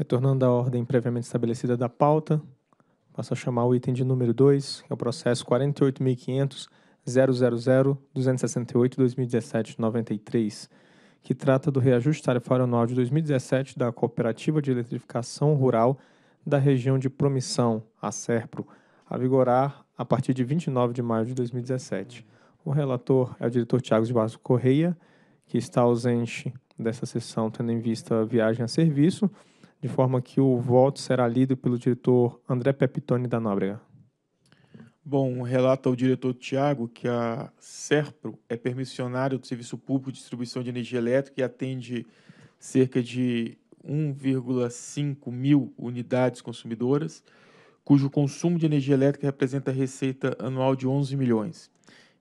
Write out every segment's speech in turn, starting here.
Retornando à ordem previamente estabelecida da pauta, passo a chamar o item de número 2, que é o processo 48.500.000.268.2017.93, que trata do reajuste tarifário anual de 2017 da Cooperativa de Eletrificação Rural da região de Promissão, a SERPRO, a vigorar a partir de 29 de maio de 2017. O relator é o diretor Tiago de Barros Correia, que está ausente dessa sessão, tendo em vista a viagem a serviço, de forma que o voto será lido pelo diretor André Pepitone da Nóbrega. Bom, relata o diretor Tiago que a SERPRO é permissionária do Serviço Público de Distribuição de Energia Elétrica e atende cerca de 1,5 mil unidades consumidoras, cujo consumo de energia elétrica representa a receita anual de 11 milhões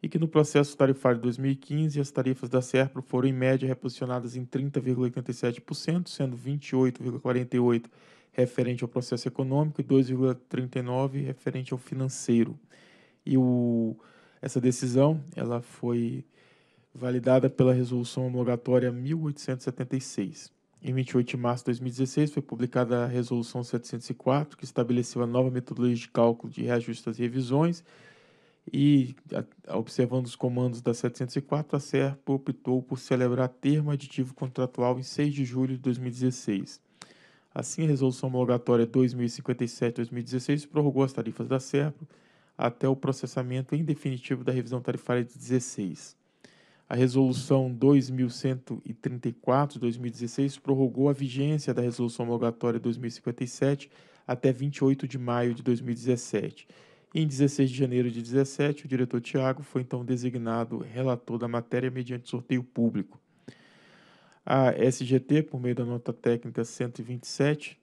e que no processo tarifário de 2015 as tarifas da SERPRO foram em média reposicionadas em 30,87%, sendo 28,48% referente ao processo econômico e 2,39% referente ao financeiro. E o, essa decisão ela foi validada pela Resolução Homologatória 1876. Em 28 de março de 2016 foi publicada a Resolução 704, que estabeleceu a nova metodologia de cálculo de reajustes e revisões e, a, observando os comandos da 704, a SERP optou por celebrar termo aditivo contratual em 6 de julho de 2016. Assim, a Resolução Homologatória 2057-2016 prorrogou as tarifas da SERP até o processamento em definitivo da revisão tarifária de 16. A Resolução 2134-2016 prorrogou a vigência da Resolução Homologatória 2057 até 28 de maio de 2017 em 16 de janeiro de 2017, o diretor Tiago foi então designado relator da matéria mediante sorteio público. A SGT, por meio da nota técnica 127,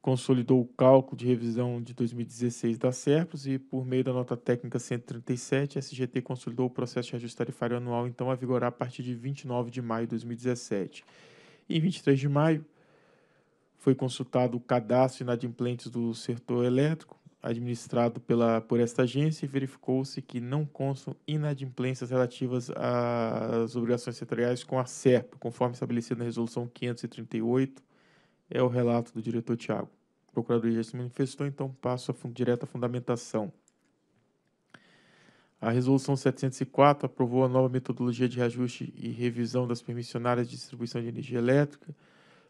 consolidou o cálculo de revisão de 2016 da SERPOS e, por meio da nota técnica 137, a SGT consolidou o processo de ajuste tarifário anual, então, a vigorar a partir de 29 de maio de 2017. Em 23 de maio, foi consultado o cadastro de inadimplentes do setor elétrico administrado pela, por esta agência e verificou-se que não constam inadimplências relativas às obrigações setoriais com a SERP, conforme estabelecido na Resolução 538, é o relato do diretor Tiago. O procurador já se manifestou, então passo a, direto fundamentação. A Resolução 704 aprovou a nova metodologia de reajuste e revisão das permissionárias de distribuição de energia elétrica,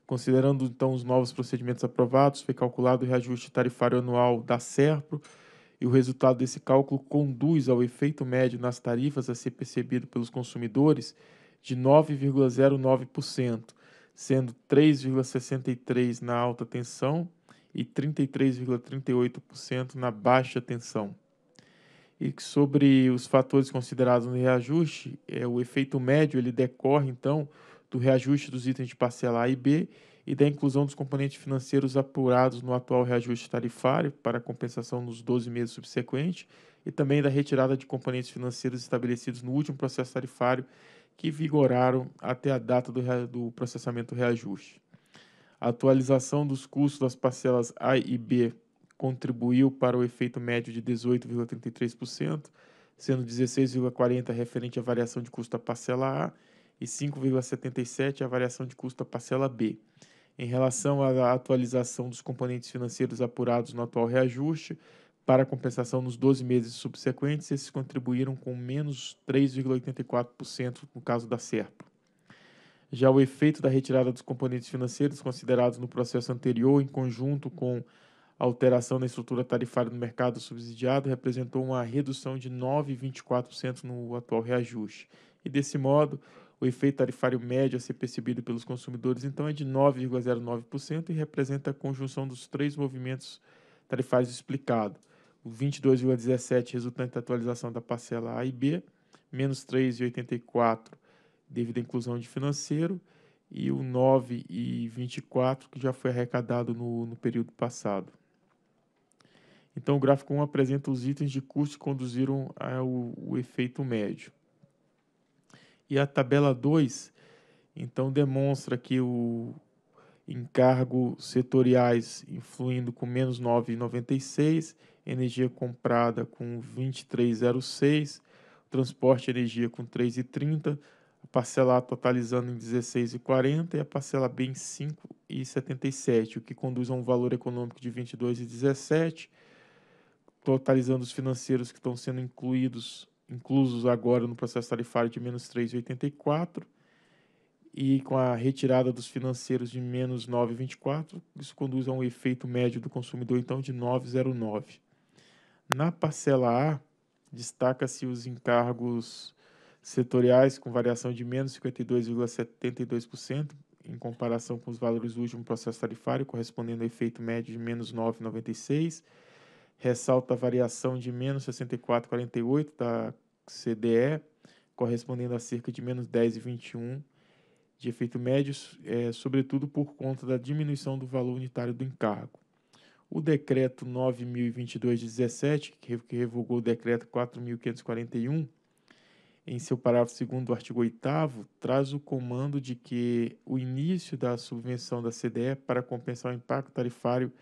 Considerando então os novos procedimentos aprovados, foi calculado o reajuste tarifário anual da SERPRO e o resultado desse cálculo conduz ao efeito médio nas tarifas a ser percebido pelos consumidores de 9,09%, sendo 3,63% na alta tensão e 33,38% na baixa tensão. E sobre os fatores considerados no reajuste, é, o efeito médio ele decorre então do reajuste dos itens de parcela A e B e da inclusão dos componentes financeiros apurados no atual reajuste tarifário para compensação nos 12 meses subsequentes e também da retirada de componentes financeiros estabelecidos no último processo tarifário que vigoraram até a data do, do processamento do reajuste. A atualização dos custos das parcelas A e B contribuiu para o efeito médio de 18,33%, sendo 16,40% referente à variação de custo da parcela A e 5,77 a variação de custo da parcela B. Em relação à atualização dos componentes financeiros apurados no atual reajuste, para compensação nos 12 meses subsequentes, esses contribuíram com menos 3,84% no caso da SERPA. Já o efeito da retirada dos componentes financeiros considerados no processo anterior, em conjunto com a alteração na estrutura tarifária do mercado subsidiado, representou uma redução de 9,24% no atual reajuste. E desse modo, o efeito tarifário médio a ser percebido pelos consumidores, então, é de 9,09% e representa a conjunção dos três movimentos tarifários explicados. O 22,17% resultante da atualização da parcela A e B, menos 3,84% devido à inclusão de financeiro e o 9,24% que já foi arrecadado no, no período passado. Então, o gráfico 1 apresenta os itens de custo que conduziram ao efeito médio e a tabela 2, então demonstra que o encargo setoriais influindo com menos 9,96, energia comprada com 23,06, transporte e energia com 3,30, a parcela A totalizando em 16,40 e a parcela B em 5,77, o que conduz a um valor econômico de 22,17, totalizando os financeiros que estão sendo incluídos inclusos agora no processo tarifário de menos 3,84 e com a retirada dos financeiros de menos 9,24, isso conduz a um efeito médio do consumidor então de 9,09. Na parcela A, destaca-se os encargos setoriais com variação de menos 52,72% em comparação com os valores do último processo tarifário, correspondendo a efeito médio de menos 9,96 ressalta a variação de menos 64,48 da CDE, correspondendo a cerca de menos 10,21 de efeito médio, é, sobretudo por conta da diminuição do valor unitário do encargo. O decreto 9022/17, que revogou o decreto 4541, em seu parágrafo 2 do artigo 8 traz o comando de que o início da subvenção da CDE para compensar o impacto tarifário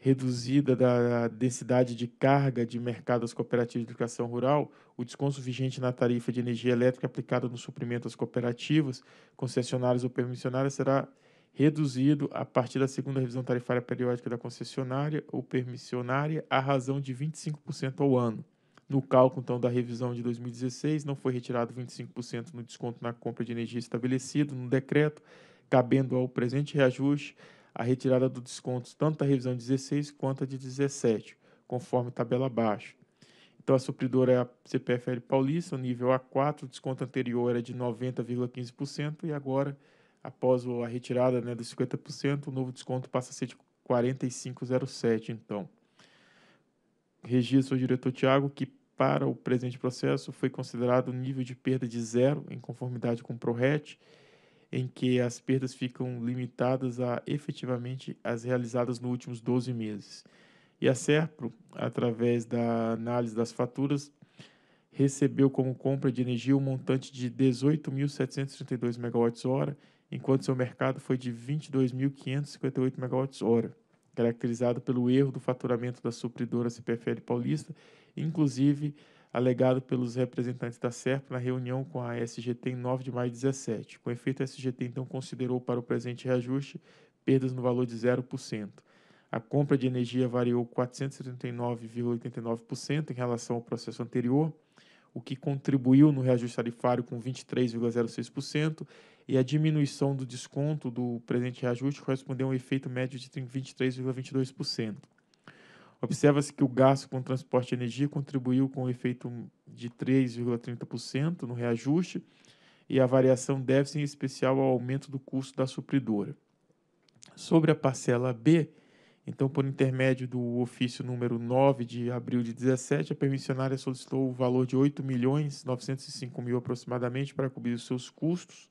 reduzida da densidade de carga de mercado às cooperativas de educação rural, o desconto vigente na tarifa de energia elétrica aplicada no suprimento às cooperativas, concessionárias ou permissionárias será reduzido a partir da segunda revisão tarifária periódica da concessionária ou permissionária à razão de 25% ao ano. No cálculo então da revisão de 2016, não foi retirado 25% no desconto na compra de energia estabelecido no decreto, cabendo ao presente reajuste a retirada dos descontos tanto da revisão 16 quanto a de 17, conforme tabela abaixo. Então a supridora é a CPFL Paulista, o nível A4, o desconto anterior era de 90,15% e agora, após a retirada né, dos 50%, o novo desconto passa a ser de 45,07. Então, registro o diretor Tiago que para o presente processo foi considerado o nível de perda de zero em conformidade com o ProRet em que as perdas ficam limitadas a efetivamente as realizadas nos últimos 12 meses. E a SERPRO, através da análise das faturas, recebeu como compra de energia um montante de 18.732 MWh, enquanto seu mercado foi de 22.558 MWh, caracterizado pelo erro do faturamento da supridora CPFL Paulista, inclusive alegado pelos representantes da SERP na reunião com a SGT em 9 de maio de 17. Com efeito, a SGT então considerou para o presente reajuste perdas no valor de 0%. A compra de energia variou 479,89% em relação ao processo anterior, o que contribuiu no reajuste tarifário com 23,06%, e a diminuição do desconto do presente reajuste correspondeu a um efeito médio de 23,22%. Observa-se que o gasto com transporte de energia contribuiu com o um efeito de 3,30% no reajuste e a variação deve-se em especial ao aumento do custo da supridora. Sobre a parcela B, então, por intermédio do ofício número 9 de abril de 17, a permissionária solicitou o valor de R$ 8.905.000 aproximadamente para cobrir os seus custos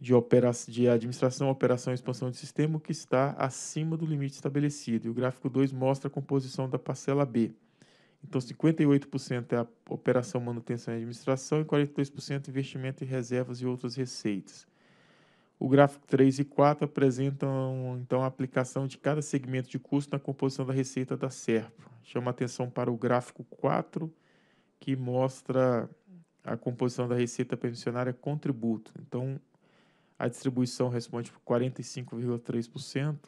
de, operação, de administração, operação e expansão de sistema que está acima do limite estabelecido. E o gráfico 2 mostra a composição da parcela B. Então, 58% é a operação, manutenção e administração e 42% investimento em reservas e outras receitas. O gráfico 3 e 4 apresentam então a aplicação de cada segmento de custo na composição da receita da SERPRO. Chama atenção para o gráfico 4, que mostra a composição da receita pensionária contributo. Então, a distribuição responde por 45,3%,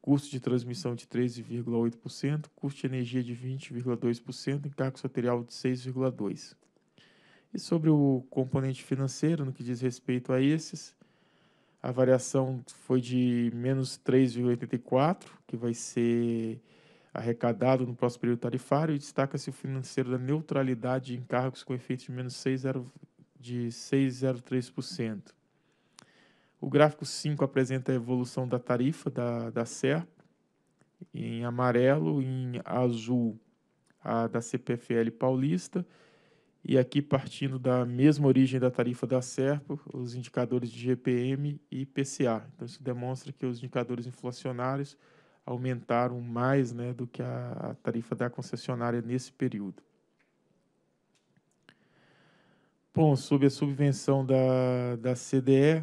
custo de transmissão de 13,8%, custo de energia de 20,2%, encargo setorial de 6,2%. E sobre o componente financeiro, no que diz respeito a esses, a variação foi de menos 3,84, que vai ser arrecadado no próximo período tarifário, e destaca-se o financeiro da neutralidade de encargos com efeito de menos 6,03%. O gráfico 5 apresenta a evolução da tarifa da, da SERP, em amarelo, em azul a da CPFL paulista, e aqui partindo da mesma origem da tarifa da SERPO, os indicadores de GPM e PCA. Então isso demonstra que os indicadores inflacionários aumentaram mais né, do que a, a tarifa da concessionária nesse período. Bom, sobre a subvenção da, da CDE,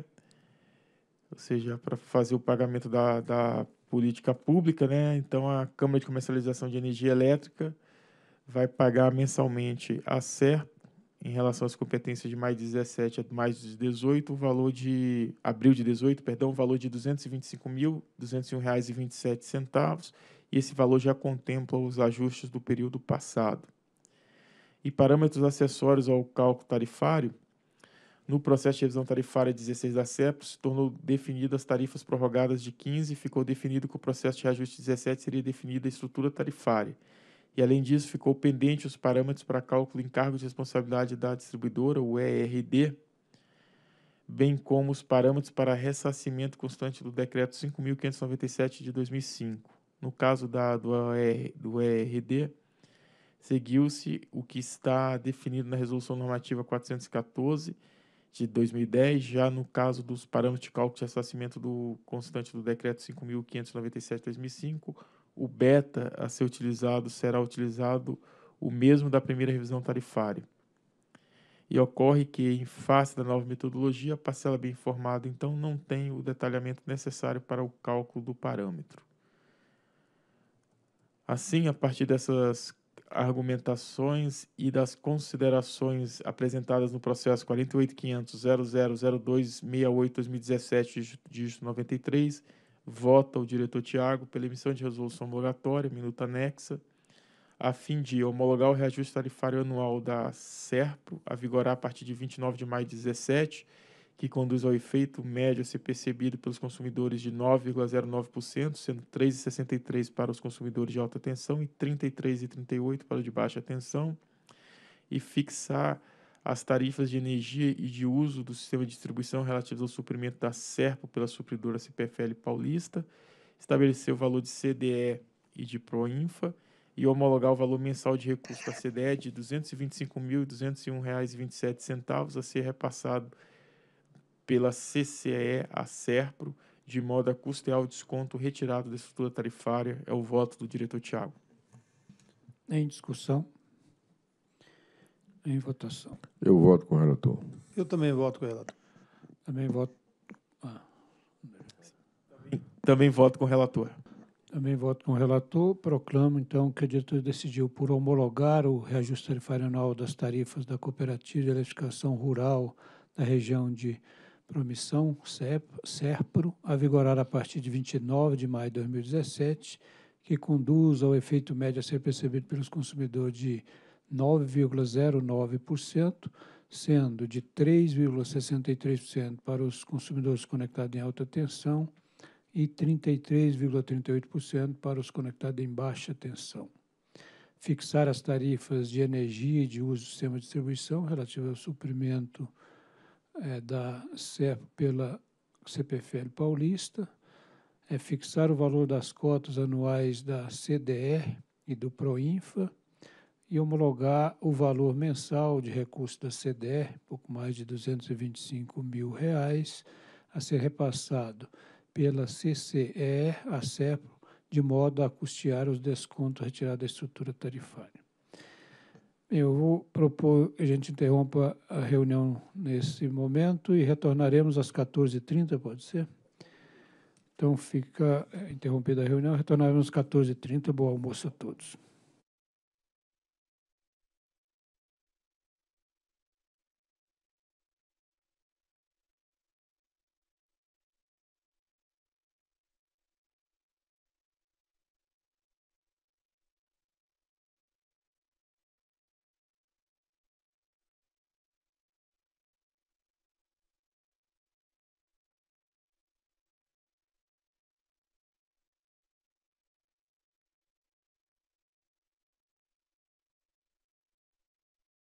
ou seja, para fazer o pagamento da, da política pública, né? Então a Câmara de Comercialização de Energia Elétrica vai pagar mensalmente a SER em relação às competências de mais 17 a mais de 18, o valor de abril de 18, perdão, o valor de R$ 225.201,27, e esse valor já contempla os ajustes do período passado. E parâmetros acessórios ao cálculo tarifário no processo de revisão tarifária 16 da CEPRO, se tornou definida as tarifas prorrogadas de 15 e ficou definido que o processo de reajuste 17 seria definida a estrutura tarifária. E, além disso, ficou pendente os parâmetros para cálculo em cargo de responsabilidade da distribuidora, o ERD, bem como os parâmetros para ressarcimento constante do Decreto 5.597 de 2005. No caso da, do, ER, do ERD, seguiu-se o que está definido na Resolução Normativa 414 de 2010, já no caso dos parâmetros de cálculo de assassinato do constante do decreto 5.597/2005, o beta a ser utilizado será utilizado o mesmo da primeira revisão tarifária. E ocorre que, em face da nova metodologia, a parcela bem informada então não tem o detalhamento necessário para o cálculo do parâmetro. Assim, a partir dessas argumentações e das considerações apresentadas no processo 48.500.000268-2017, dígito 93, vota o diretor Tiago pela emissão de resolução obrigatória, minuta anexa, a fim de homologar o reajuste tarifário anual da SERPRO, a vigorar a partir de 29 de maio de 2017, que conduz ao efeito médio a ser percebido pelos consumidores de 9,09%, sendo 3,63% para os consumidores de alta tensão e 33,38% para os de baixa tensão, e fixar as tarifas de energia e de uso do sistema de distribuição relativas ao suprimento da SERPO pela supridora CPFL Paulista, estabelecer o valor de CDE e de Proinfa e homologar o valor mensal de recurso da CDE de R$ 225.201,27 a ser repassado pela CCE a SERPRO, de modo a custear o desconto retirado da estrutura tarifária. É o voto do diretor Tiago. Em discussão. Em votação. Eu voto com o relator. Eu também voto com o relator. Também voto. Também, ah. também voto com o relator. Também voto com o relator. Proclamo, então, que a diretoria decidiu por homologar o reajuste tarifário anual das tarifas da Cooperativa de Eletrificação Rural da região de Promissão Serpro, a vigorar a partir de 29 de maio de 2017, que conduz ao efeito médio a ser percebido pelos consumidores de 9,09%, sendo de 3,63% para os consumidores conectados em alta tensão e 33,38% para os conectados em baixa tensão. Fixar as tarifas de energia e de uso do sistema de distribuição relativo ao suprimento é, da CEP pela CPFL Paulista é fixar o valor das cotas anuais da CDR e do Proinfa e homologar o valor mensal de recurso da CDR, pouco mais de 225 mil reais, a ser repassado pela CCE à CEP de modo a custear os descontos retirados da estrutura tarifária. Eu vou propor que a gente interrompa a reunião nesse momento e retornaremos às 14h30, pode ser? Então fica é, interrompida a reunião, retornaremos às 14h30. Bom almoço a todos.